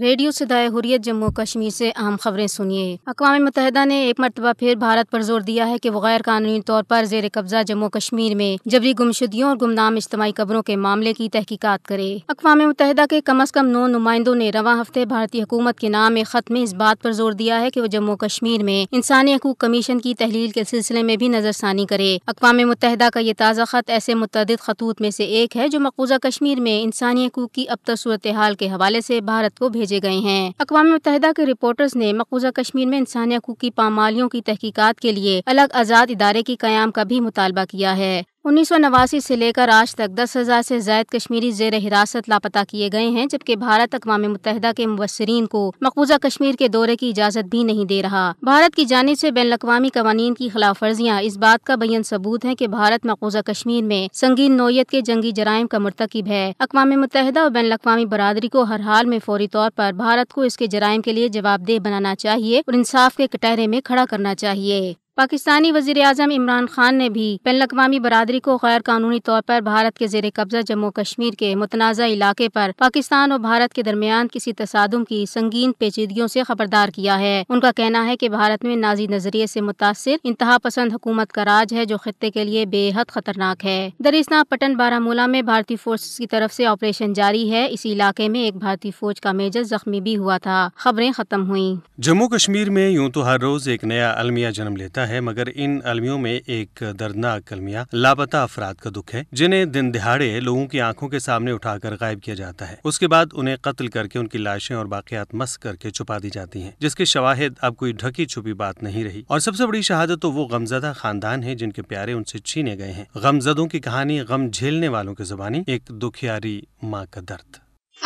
radio से दाय हुरियत जम्मू कश्मीर से अहम खबरें सुनिए अकवा मुतहदा ने एक मरतबा फिर भारत पर जोर दिया है कि वो गैर कानूनी तौर पर जेर कब्जा जम्मू कश्मीर में जबरी गुमशुदियों और गुमनाम इज्तमी कबरों के मामले की तहकीकत करे अकवा मुतहदा के कम अज कम नौ नुमाइंदों ने रवा हफ्ते भारतीय हुकूमत के नाम में खत में इस बात पर जोर दिया है की वो जम्मू कश्मीर में इंसानी हकूक कमीशन की तहलील के सिलसिले में भी नजरसानी करे अकवा मुतहदा का यह ताज़ा खत ऐसे मुतद खतूत में ऐसी एक है जो मकबूजा कश्मीर में इंसानी हकूक की अब तक सूरत हाल के हवाले ऐसी भारत को भेज भेजे गए हैं अकवा मुतहदा के रिपोर्टर्स ने मकबूजा कश्मीर में इंसानी हकूक की पामालियों की तहकीकत के लिए अलग आज़ाद इदारे की क्याम का भी मुतालबा किया है उन्नीस सौ नवासी से लेकर आज तक दस हज़ार से जायद कश्मीरी जेर हिरासत लापता किए गए हैं जबकि भारत अकवा मुतहदा के मुबसरीन को मकबूजा कश्मीर के दौरे की इजाज़त भी नहीं दे रहा भारत की जानब से बैन अवी कवानीन की खिलाफ वर्जियाँ इस बात का बयन सबूत है की भारत मकबूजा कश्मीर में संगीन नोयत के जंगी जराइम का मरतकब है अकवा मुतहदा और बैन अवी बरदरी को हर हाल में फौरी तौर पर भारत को इसके जराइम के लिए जवाबदेह बनाना चाहिए और इंसाफ के कटहरे में खड़ा करना चाहिए पाकिस्तानी वजीर अजम इमरान खान ने भी बैन अवी बरदरी को गैर कानूनी तौर पर भारत के जेर कब्जा जम्मू कश्मीर के मुतनाज़ा इलाके पर पाकिस्तान और भारत के दरमियान किसी तसादम की संगीन पेचीदगियों से खबरदार किया है उनका कहना है की भारत में नाजी नजरिए ऐसी मुतासर इंतहा पसंद हुकूमत का राज है जो खत्े के लिए बेहद खतरनाक है दरिसना पटन बारामूला में भारतीय फोर्स की तरफ ऐसी ऑपरेशन जारी है इसी इलाके में एक भारतीय फौज का मेजर जख्मी भी हुआ था खबरें खत्म हुई जम्मू कश्मीर में यूँ तो हर रोज एक नया अलमिया जन्म लेता कहना है मगर इन अलमियों में एक दर्दनाक अलमिया लापता अफराद का दुख है जिन्हें दिन दिहाड़े लोगों की आंखों के सामने उठाकर गायब किया जाता है उसके बाद उन्हें कत्ल करके उनकी लाशें और बाकियात मस करके छुपा दी जाती है जिसके शवाहिद अब कोई ढकी छुपी बात नहीं रही और सबसे बड़ी शहादत तो वो गमजदा खानदान है जिनके प्यारे उनसे छीने गए हैं गमजदों की कहानी गम झेलने वालों की जुबानी एक दुखियारी माँ का दर्द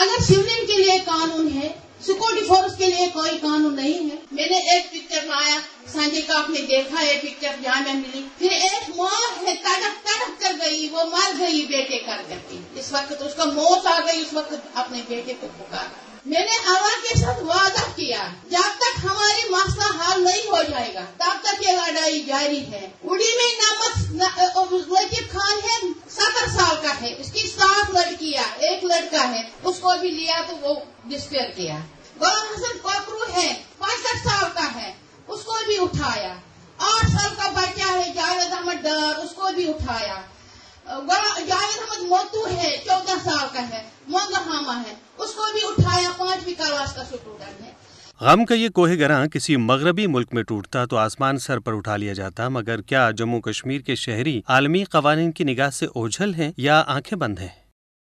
अगर शिवलिंग के लिए कानून है सुको डिफोर्स के लिए कोई कानून नहीं है मैंने एक पिक्चर में आया गांधी का आपने देखा है पिक्चर जहाँ में मिली फिर एक मौत है तड़प तड़प कर गई वो मर गई बेटे कर करके इस वक्त तो उसका मौत आ गई उस वक्त अपने बेटे को पुकारा मैंने आवा के साथ वादा किया जब तक हमारी मसला हाल नहीं हो जाएगा तब तक ये लड़ाई जारी है उड़ी में नमक खान है सत्रह साल का है उसकी सात लड़कियां एक लड़का है उसको भी लिया तो वो डिस्पेयर किया गुलाम हसन कॉकरू है पैंसठ साल का है उसको भी उठाया आठ साल का बच्चा है जावेद अहमद डर उसको भी उठाया जावेद अहमद मोतू है चौदह साल का है मोंगहामा है उसको भी उठाया पांचवी क्लास का स्टूडेंट है गम का ये कोहे गरा किसी मगरबी मुल्क में टूटता तो आसमान सर पर उठा लिया जाता मगर क्या जम्मू कश्मीर के शहरी आलमी कवानीन की निगाह से ओझल हैं या आंखें बंद हैं